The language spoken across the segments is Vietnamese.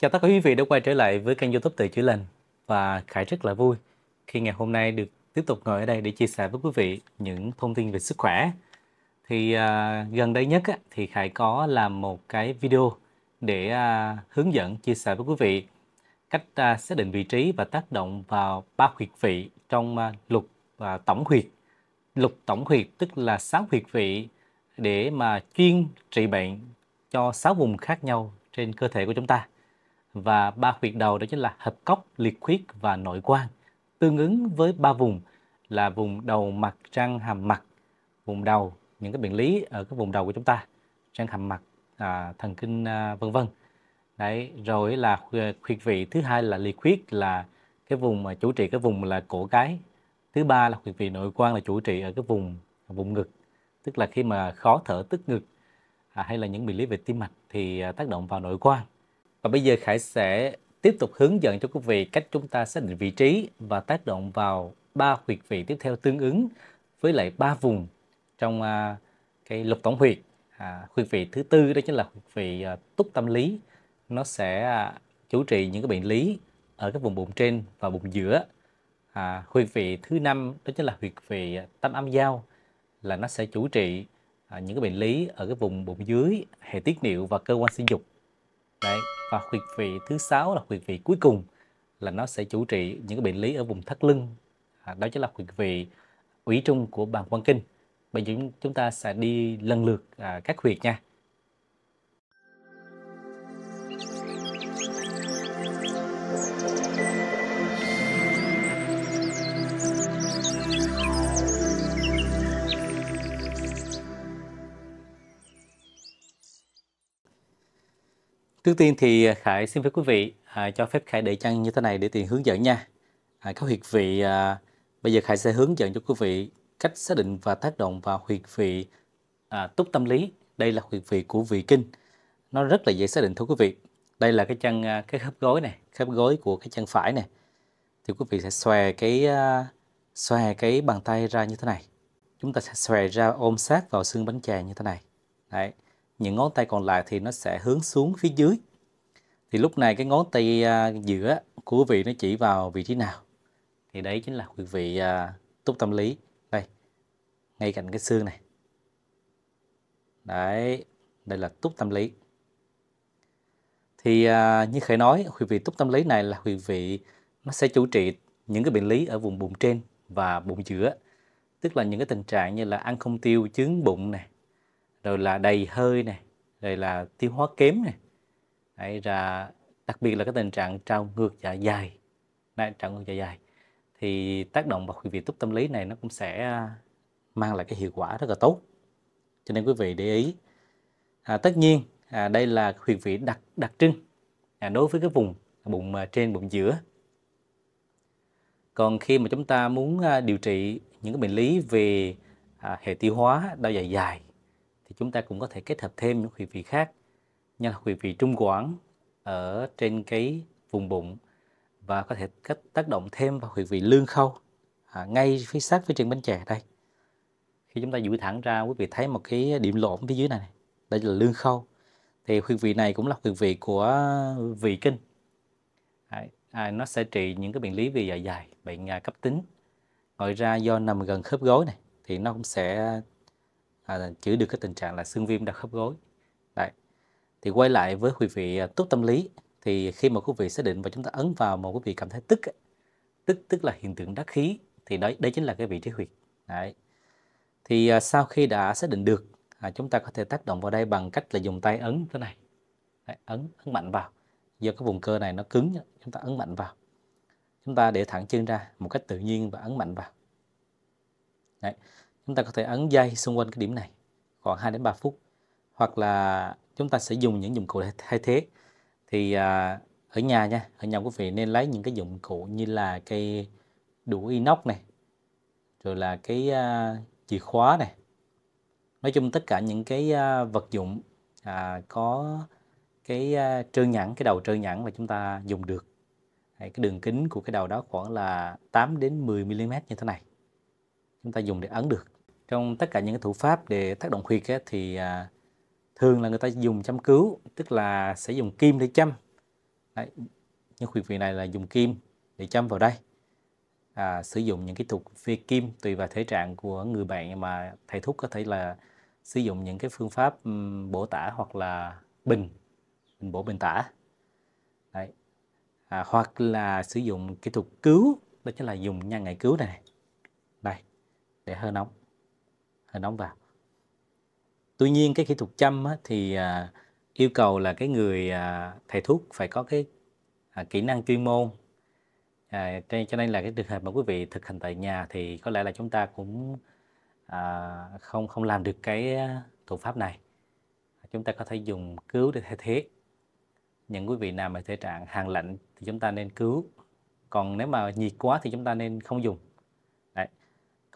Chào tất cả quý vị đã quay trở lại với kênh youtube Tự Chữa Lành và Khải rất là vui khi ngày hôm nay được tiếp tục ngồi ở đây để chia sẻ với quý vị những thông tin về sức khỏe. Thì à, gần đây nhất á, thì Khải có làm một cái video để à, hướng dẫn chia sẻ với quý vị cách à, xác định vị trí và tác động vào ba huyệt vị trong à, lục và tổng huyệt. Lục tổng huyệt tức là sáu huyệt vị để mà chuyên trị bệnh cho sáu vùng khác nhau trên cơ thể của chúng ta và ba huyệt đầu đó chính là hợp cốc, liệt khuyết và nội quan, tương ứng với ba vùng là vùng đầu mặt, răng hàm mặt, vùng đầu những cái bệnh lý ở cái vùng đầu của chúng ta, răng hàm mặt, à, thần kinh à, vân vân. Đấy, rồi là huyệt vị thứ hai là liệt khuyết là cái vùng mà chủ trị cái vùng là cổ cái. Thứ ba là huyệt vị nội quan là chủ trị ở cái vùng vùng ngực, tức là khi mà khó thở tức ngực à, hay là những bệnh lý về tim mạch thì à, tác động vào nội quan và bây giờ Khải sẽ tiếp tục hướng dẫn cho quý vị cách chúng ta xác định vị trí và tác động vào ba huyệt vị tiếp theo tương ứng với lại ba vùng trong à, cái lục tổng huyệt. À, huyệt vị thứ tư đó chính là huyệt vị à, túc tâm lý. Nó sẽ à, chủ trị những cái bệnh lý ở cái vùng bụng trên và bụng giữa. À, huyệt vị thứ năm đó chính là huyệt vị tâm âm giao là nó sẽ chủ trị à, những cái bệnh lý ở cái vùng bụng dưới, hệ tiết niệu và cơ quan sinh dục đấy và huyệt vị thứ sáu là huyệt vị cuối cùng là nó sẽ chủ trị những cái bệnh lý ở vùng thắt lưng à, đó chính là huyệt vị ủy trung của bàn quan kinh bây giờ chúng ta sẽ đi lần lượt à, các huyệt nha Trước tiên thì à, Khải xin phép quý vị à, cho phép Khải để chăn như thế này để tiền hướng dẫn nha. À, các huyệt vị, à, bây giờ Khải sẽ hướng dẫn cho quý vị cách xác định và tác động vào huyệt vị à, túc tâm lý. Đây là huyệt vị của vị kinh. Nó rất là dễ xác định thưa quý vị. Đây là cái chân à, cái khớp gối này, khớp gối của cái chân phải này. Thì quý vị sẽ xòe cái à, xòe cái bàn tay ra như thế này. Chúng ta sẽ xòe ra ôm sát vào xương bánh chè như thế này. Đấy những ngón tay còn lại thì nó sẽ hướng xuống phía dưới thì lúc này cái ngón tay à, giữa của quý vị nó chỉ vào vị trí nào thì đấy chính là quý vị à, túc tâm lý đây ngay cạnh cái xương này đấy đây là túc tâm lý thì à, như khải nói quý vị túc tâm lý này là quý vị nó sẽ chủ trị những cái bệnh lý ở vùng bụng trên và bụng giữa tức là những cái tình trạng như là ăn không tiêu chứng bụng này rồi là đầy hơi này rồi là tiêu hóa kém này hay là đặc biệt là cái tình trạng trao ngược dạ dày này trào ngược dạ dày thì tác động vào vị túc tâm lý này nó cũng sẽ à, mang lại cái hiệu quả rất là tốt cho nên quý vị để ý à, tất nhiên à, đây là huyệt vị đặc đặc trưng à, đối với cái vùng bụng à, trên bụng giữa còn khi mà chúng ta muốn à, điều trị những cái bệnh lý về à, hệ tiêu hóa đau dạ dày thì chúng ta cũng có thể kết hợp thêm những huyệt vị khác như là huyệt vị trung quản ở trên cái vùng bụng và có thể cách tác động thêm vào huyệt vị lương khâu à, ngay phía sát phía trên bánh chè đây khi chúng ta duỗi thẳng ra quý vị thấy một cái điểm lõm phía dưới này đây là lương khâu thì huyệt vị này cũng là huyệt vị của vị kinh à, à, nó sẽ trị những cái bệnh lý về dạ dày bệnh à, cấp tính ngoài ra do nằm gần khớp gối này thì nó cũng sẽ à, chữa được cái tình trạng là xương viêm đau khớp gối Đấy. thì quay lại với quý vị à, túc tâm lý thì khi mà quý vị xác định và chúng ta ấn vào một quý vị cảm thấy tức tức tức là hiện tượng đắc khí thì đấy đây chính là cái vị trí huyệt Đấy. thì à, sau khi đã xác định được à, chúng ta có thể tác động vào đây bằng cách là dùng tay ấn thế này Đấy, ấn ấn mạnh vào do cái vùng cơ này nó cứng chúng ta ấn mạnh vào chúng ta để thẳng chân ra một cách tự nhiên và ấn mạnh vào Đấy chúng ta có thể ấn dây xung quanh cái điểm này khoảng 2 đến 3 phút hoặc là chúng ta sẽ dùng những dụng cụ để thay thế thì à, ở nhà nha ở nhà quý vị nên lấy những cái dụng cụ như là cây đũa inox này rồi là cái à, chìa khóa này nói chung tất cả những cái à, vật dụng à, có cái à, trơn nhẵn cái đầu trơn nhẵn mà chúng ta dùng được Đấy, cái đường kính của cái đầu đó khoảng là 8 đến 10 mm như thế này chúng ta dùng để ấn được trong tất cả những cái thủ pháp để tác động huyệt á, thì à, thường là người ta dùng châm cứu tức là sẽ dùng kim để châm Đấy, những huyệt vị này là dùng kim để châm vào đây à, sử dụng những cái thuật phi kim tùy vào thể trạng của người bạn mà thầy thuốc có thể là sử dụng những cái phương pháp um, bổ tả hoặc là bình bình bổ bình tả Đấy. À, hoặc là sử dụng kỹ thuật cứu đó chính là dùng nhân nghệ cứu này đây để hơi nóng đóng vào tuy nhiên cái kỹ thuật chăm á, thì à, yêu cầu là cái người à, thầy thuốc phải có cái à, kỹ năng chuyên môn à, cho nên là cái trường hợp mà quý vị thực hành tại nhà thì có lẽ là chúng ta cũng à, không không làm được cái à, thủ pháp này chúng ta có thể dùng cứu để thay thế những quý vị nào mà thể trạng hàng lạnh thì chúng ta nên cứu còn nếu mà nhiệt quá thì chúng ta nên không dùng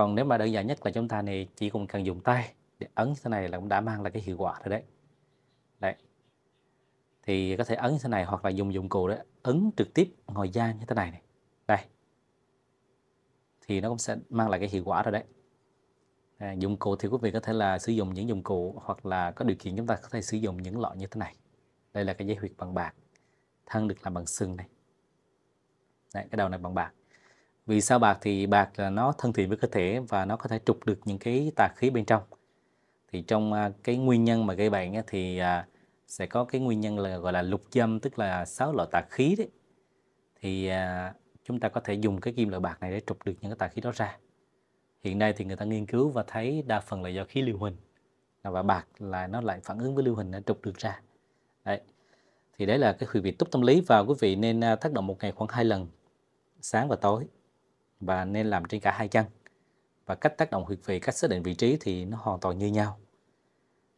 còn nếu mà đơn giản nhất là chúng ta này chỉ cùng cần dùng tay để ấn như thế này là cũng đã mang lại cái hiệu quả rồi đấy đấy thì có thể ấn như thế này hoặc là dùng dụng cụ đấy ấn trực tiếp ngồi da như thế này này đây thì nó cũng sẽ mang lại cái hiệu quả rồi đấy à, dụng cụ thì quý vị có thể là sử dụng những dụng cụ hoặc là có điều kiện chúng ta có thể sử dụng những lọ như thế này đây là cái dây huyệt bằng bạc thân được làm bằng sừng này đấy, cái đầu này bằng bạc vì sao bạc thì bạc là nó thân thiện với cơ thể và nó có thể trục được những cái tà khí bên trong thì trong à, cái nguyên nhân mà gây bệnh thì à, sẽ có cái nguyên nhân là gọi là lục dâm tức là sáu loại tà khí đấy thì à, chúng ta có thể dùng cái kim loại bạc này để trục được những cái tà khí đó ra hiện nay thì người ta nghiên cứu và thấy đa phần là do khí lưu huỳnh và bạc là nó lại phản ứng với lưu huỳnh để trục được ra đấy thì đấy là cái quý vị túc tâm lý và quý vị nên tác động một ngày khoảng hai lần sáng và tối và nên làm trên cả hai chân. Và cách tác động huyệt vị, cách xác định vị trí thì nó hoàn toàn như nhau.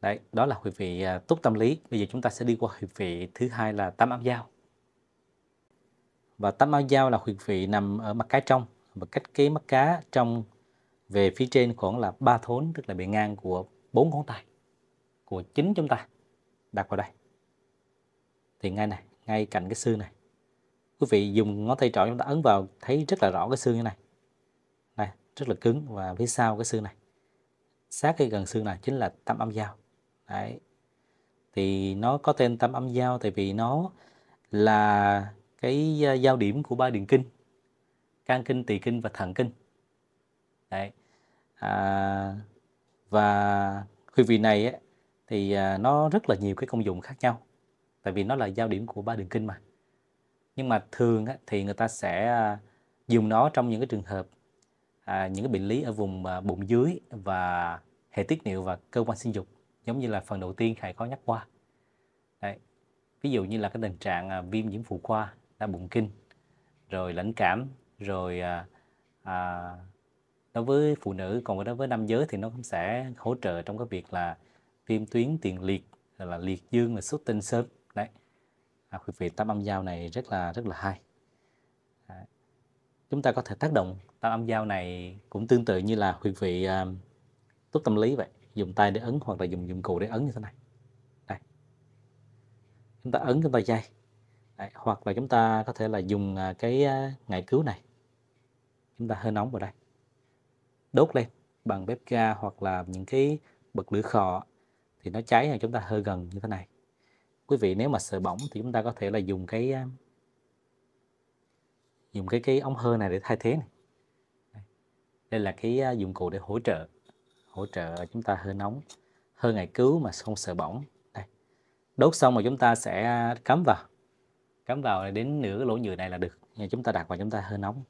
Đấy, đó là huyệt vị à, túc tâm lý. Bây giờ chúng ta sẽ đi qua huyệt vị thứ hai là tam âm giao Và tam âm giao là huyệt vị nằm ở mặt cá trong và cách kế mắt cá trong về phía trên khoảng là ba thốn tức là bề ngang của bốn ngón tay của chính chúng ta đặt vào đây thì ngay này ngay cạnh cái xương này quý vị dùng ngón tay trỏ chúng ta ấn vào thấy rất là rõ cái xương như này này rất là cứng và phía sau cái xương này sát cái gần xương này chính là tâm âm dao đấy thì nó có tên tâm âm dao tại vì nó là cái giao điểm của ba điền kinh can kinh tỳ kinh và thần kinh đấy à, và quý vị này ấy, thì à, nó rất là nhiều cái công dụng khác nhau tại vì nó là giao điểm của ba đường kinh mà nhưng mà thường thì người ta sẽ à, dùng nó trong những cái trường hợp à, những cái bệnh lý ở vùng à, bụng dưới và hệ tiết niệu và cơ quan sinh dục giống như là phần đầu tiên thầy có nhắc qua Đấy. ví dụ như là cái tình trạng à, viêm nhiễm phụ khoa là bụng kinh rồi lãnh cảm rồi à, à, đối với phụ nữ còn đối với nam giới thì nó cũng sẽ hỗ trợ trong cái việc là viêm tuyến tiền liệt là liệt dương là xuất tinh sớm đấy à, vị tám âm dao này rất là rất là hay chúng ta có thể tác động tám âm dao này cũng tương tự như là khuyết vị à, tốt tâm lý vậy dùng tay để ấn hoặc là dùng dụng cụ để ấn như thế này đây chúng ta ấn chúng ta dây Đấy, hoặc là chúng ta có thể là dùng à, cái à, ngải cứu này chúng ta hơi nóng vào đây đốt lên bằng bếp ga hoặc là những cái bật lửa khọ thì nó cháy là chúng ta hơi gần như thế này quý vị nếu mà sợ bỏng thì chúng ta có thể là dùng cái à, dùng cái cái ống hơi này để thay thế này đây là cái à, dụng cụ để hỗ trợ hỗ trợ chúng ta hơi nóng hơi ngày cứu mà không sợ bỏng đây đốt xong mà chúng ta sẽ à, cắm vào cắm vào đến nửa cái lỗ nhựa này là được Nhà chúng ta đặt vào chúng ta hơi nóng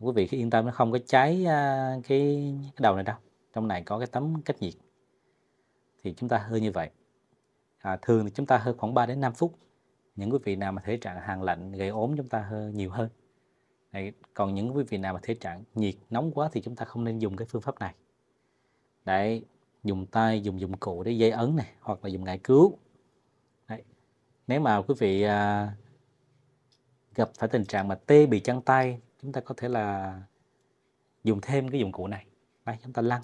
quý vị cứ yên tâm nó không có cháy cái, cái đầu này đâu trong này có cái tấm cách nhiệt thì chúng ta hơi như vậy à, thường thì chúng ta hơi khoảng 3 đến 5 phút những quý vị nào mà thể trạng hàng lạnh gây ốm chúng ta hơi nhiều hơn Đấy, còn những quý vị nào mà thể trạng nhiệt nóng quá thì chúng ta không nên dùng cái phương pháp này Đấy, dùng tay dùng dụng cụ để dây ấn này hoặc là dùng ngải cứu Đấy. nếu mà quý vị à, gặp phải tình trạng mà tê bị chân tay chúng ta có thể là dùng thêm cái dụng cụ này Đấy, chúng ta lăn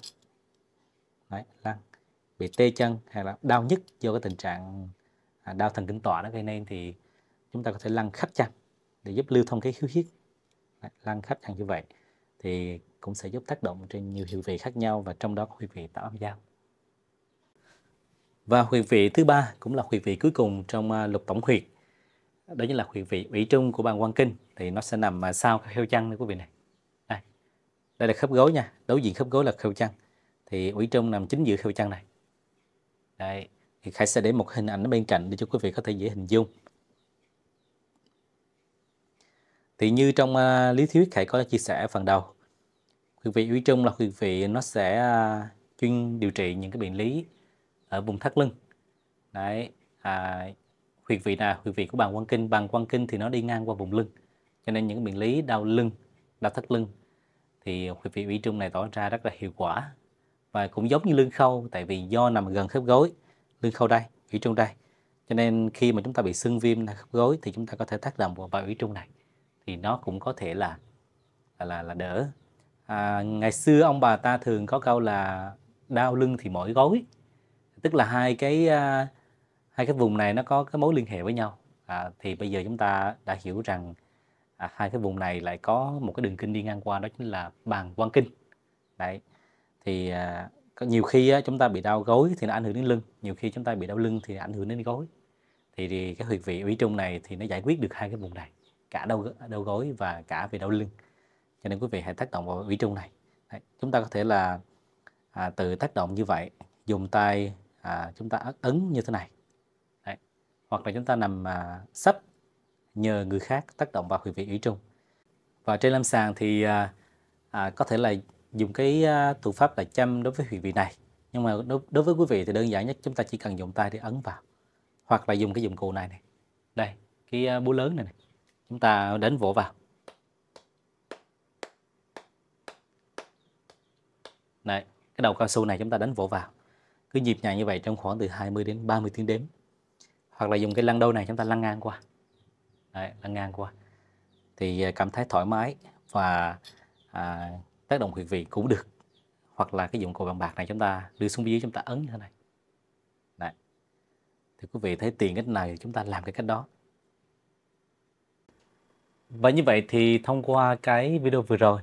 Đấy, lăn bị tê chân hay là đau nhức do cái tình trạng à, đau thần kinh tọa nó gây nên thì chúng ta có thể lăn khắp chân để giúp lưu thông cái khí huyết lăn khắp chân như vậy thì cũng sẽ giúp tác động trên nhiều huyệt vị khác nhau và trong đó có huyệt vị tạo âm giao và huyệt vị thứ ba cũng là huyệt vị cuối cùng trong à, lục tổng huyệt đó chính là huyệt vị ủy trung của bàn quan kinh thì nó sẽ nằm à, sau heo chân nha quý vị này đây, đây là khớp gối nha đối diện khớp gối là khêu chân thì ủy trung nằm chính giữa khêu chân này đây thì Khải sẽ để một hình ảnh ở bên cạnh để cho quý vị có thể dễ hình dung. Thì như trong uh, lý thuyết Khải có chia sẻ phần đầu, quý vị uy trung là quý vị nó sẽ uh, chuyên điều trị những cái bệnh lý ở vùng thắt lưng. Đấy, à, huyệt vị nào huyệt vị của bàn quang kinh bàn quang kinh thì nó đi ngang qua vùng lưng cho nên những bệnh lý đau lưng đau thắt lưng thì huyệt vị uy trung này tỏ ra rất là hiệu quả và cũng giống như lưng khâu tại vì do nằm gần khớp gối lưng khâu đây ủy trung đây cho nên khi mà chúng ta bị sưng viêm khớp gối thì chúng ta có thể tác động vào bài ủy trung này thì nó cũng có thể là là là đỡ à, ngày xưa ông bà ta thường có câu là đau lưng thì mỏi gối tức là hai cái à, hai cái vùng này nó có cái mối liên hệ với nhau à, thì bây giờ chúng ta đã hiểu rằng à, hai cái vùng này lại có một cái đường kinh đi ngang qua đó chính là bàn quan kinh đấy thì à, có nhiều khi á, chúng ta bị đau gối thì nó ảnh hưởng đến lưng nhiều khi chúng ta bị đau lưng thì ảnh hưởng đến gối thì, thì cái huyệt vị ủy trung này thì nó giải quyết được hai cái vùng này cả đau đau gối và cả về đau lưng cho nên quý vị hãy tác động vào ủy trung này Đấy, chúng ta có thể là à, tự tác động như vậy dùng tay à, chúng ta ấn như thế này Đấy. hoặc là chúng ta nằm à, sấp nhờ người khác tác động vào huyệt vị ủy trung và trên lâm sàng thì à, à, có thể là dùng cái à, thủ pháp là châm đối với huyệt vị này nhưng mà đối, đối với quý vị thì đơn giản nhất chúng ta chỉ cần dùng tay để ấn vào hoặc là dùng cái dụng cụ này này đây cái à, búa lớn này, này chúng ta đến vỗ vào này cái đầu cao su này chúng ta đánh vỗ vào. Cứ nhịp nhàng như vậy trong khoảng từ 20 đến 30 tiếng đếm. Hoặc là dùng cái lăn đôi này chúng ta lăn ngang qua. Đấy, lăn ngang qua. Thì à, cảm thấy thoải mái và à, tác động huyệt vị cũng được hoặc là cái dụng cụ bằng bạc này chúng ta đưa xuống dưới chúng ta ấn như thế này Đấy. thì quý vị thấy tiền cách nào thì chúng ta làm cái cách đó và như vậy thì thông qua cái video vừa rồi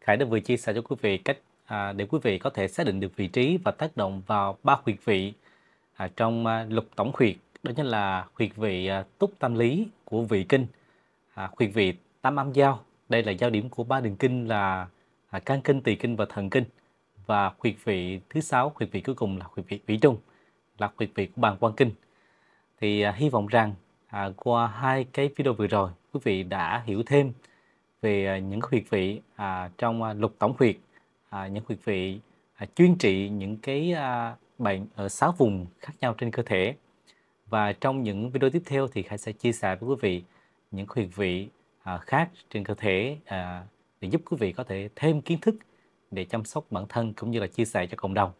Khải đã vừa chia sẻ cho quý vị cách à, để quý vị có thể xác định được vị trí và tác động vào ba huyệt vị à, trong à, lục tổng huyệt đó chính là huyệt vị à, túc tâm lý của vị kinh à, huyệt vị tam âm giao đây là giao điểm của ba đường kinh là à, can kinh tỳ kinh và thần kinh và huyệt vị thứ sáu huyệt vị cuối cùng là huyệt vị vĩ trung là huyệt vị của bàn quan kinh thì à, hy vọng rằng à, qua hai cái video vừa rồi quý vị đã hiểu thêm về à, những huyệt vị à, trong à, lục tổng huyệt à, những huyệt vị à, chuyên trị những cái à, bệnh ở sáu vùng khác nhau trên cơ thể và trong những video tiếp theo thì Khải sẽ chia sẻ với quý vị những huyệt vị à, khác trên cơ thể à, để giúp quý vị có thể thêm kiến thức để chăm sóc bản thân cũng như là chia sẻ cho cộng đồng.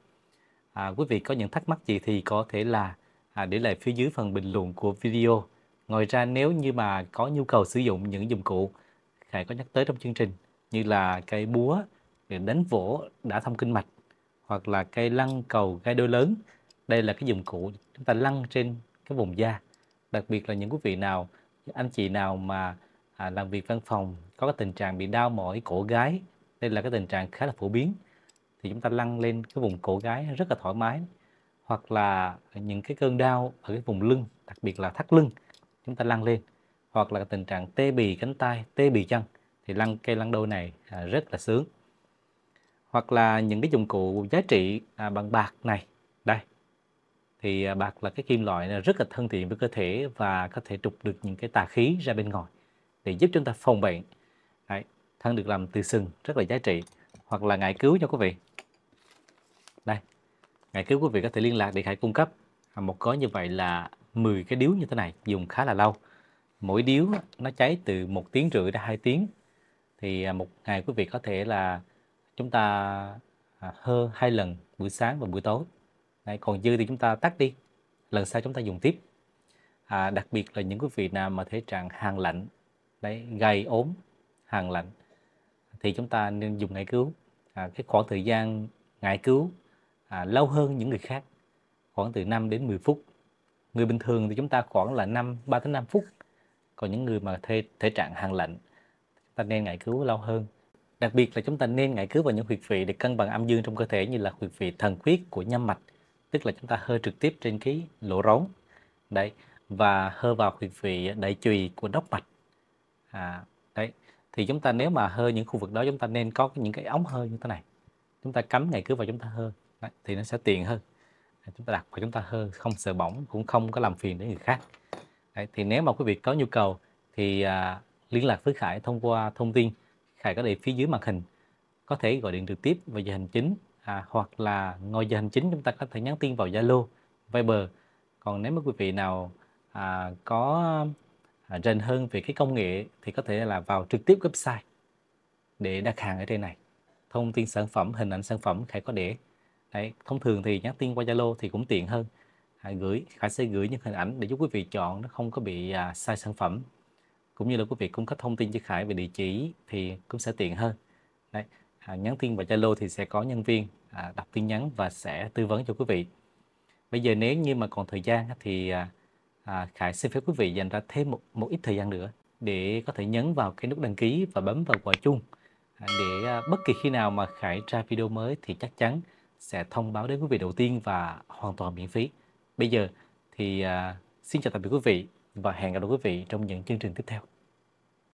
À, quý vị có những thắc mắc gì thì có thể là à, để lại phía dưới phần bình luận của video. Ngoài ra nếu như mà có nhu cầu sử dụng những dụng cụ Khải có nhắc tới trong chương trình như là cây búa để đánh vỗ đã thông kinh mạch hoặc là cây lăn cầu gai đôi lớn. Đây là cái dụng cụ chúng ta lăn trên cái vùng da. Đặc biệt là những quý vị nào, anh chị nào mà à, làm việc văn phòng có cái tình trạng bị đau mỏi cổ gái đây là cái tình trạng khá là phổ biến thì chúng ta lăn lên cái vùng cổ gái rất là thoải mái hoặc là những cái cơn đau ở cái vùng lưng đặc biệt là thắt lưng chúng ta lăn lên hoặc là tình trạng tê bì cánh tay tê bì chân thì lăn cây lăn đôi này à, rất là sướng hoặc là những cái dụng cụ giá trị à, bằng bạc này đây thì à, bạc là cái kim loại rất là thân thiện với cơ thể và có thể trục được những cái tà khí ra bên ngoài để giúp chúng ta phòng bệnh Đấy, thân được làm từ sừng rất là giá trị hoặc là ngải cứu nha quý vị đây ngải cứu quý vị có thể liên lạc để Khải cung cấp à, một gói như vậy là 10 cái điếu như thế này dùng khá là lâu mỗi điếu nó cháy từ một tiếng rưỡi đến 2 tiếng thì à, một ngày quý vị có thể là chúng ta à, hơ hai lần buổi sáng và buổi tối Đấy, còn dư thì chúng ta tắt đi lần sau chúng ta dùng tiếp à, đặc biệt là những quý vị nào mà thể trạng hàng lạnh đấy gầy ốm hàn lạnh thì chúng ta nên dùng ngải cứu à, cái khoảng thời gian ngải cứu à, lâu hơn những người khác khoảng từ 5 đến 10 phút người bình thường thì chúng ta khoảng là 5 3 đến 5 phút còn những người mà thể, thể trạng hàn lạnh chúng ta nên ngải cứu lâu hơn đặc biệt là chúng ta nên ngải cứu vào những huyệt vị để cân bằng âm dương trong cơ thể như là huyệt vị thần khuyết của nhâm mạch tức là chúng ta hơi trực tiếp trên cái lỗ rốn đấy và hơi vào huyệt vị đại chùy của đốc mạch à, đấy thì chúng ta nếu mà hơi những khu vực đó chúng ta nên có những cái ống hơi như thế này chúng ta cắm ngày cứ vào chúng ta hơi đấy, thì nó sẽ tiện hơn à, chúng ta đặt và chúng ta hơi không sợ bỏng cũng không có làm phiền đến người khác đấy, thì nếu mà quý vị có nhu cầu thì à, liên lạc với Khải thông qua thông tin Khải có để phía dưới màn hình có thể gọi điện trực tiếp về giờ hành chính à, hoặc là ngồi giờ hành chính chúng ta có thể nhắn tin vào Zalo Viber còn nếu mà quý vị nào à, có À, rành hơn về cái công nghệ thì có thể là vào trực tiếp website để đặt hàng ở trên này thông tin sản phẩm hình ảnh sản phẩm khải có để Đấy, thông thường thì nhắn tin qua zalo thì cũng tiện hơn à, gửi khải sẽ gửi những hình ảnh để giúp quý vị chọn nó không có bị à, sai sản phẩm cũng như là quý vị cung cấp thông tin cho khải về địa chỉ thì cũng sẽ tiện hơn Đấy, à, nhắn tin vào zalo thì sẽ có nhân viên à, đọc tin nhắn và sẽ tư vấn cho quý vị bây giờ nếu như mà còn thời gian thì à, à, Khải xin phép quý vị dành ra thêm một, một ít thời gian nữa để có thể nhấn vào cái nút đăng ký và bấm vào quả chuông à, để à, bất kỳ khi nào mà Khải ra video mới thì chắc chắn sẽ thông báo đến quý vị đầu tiên và hoàn toàn miễn phí. Bây giờ thì uh, xin chào tạm biệt quý vị và hẹn gặp lại quý vị trong những chương trình tiếp theo.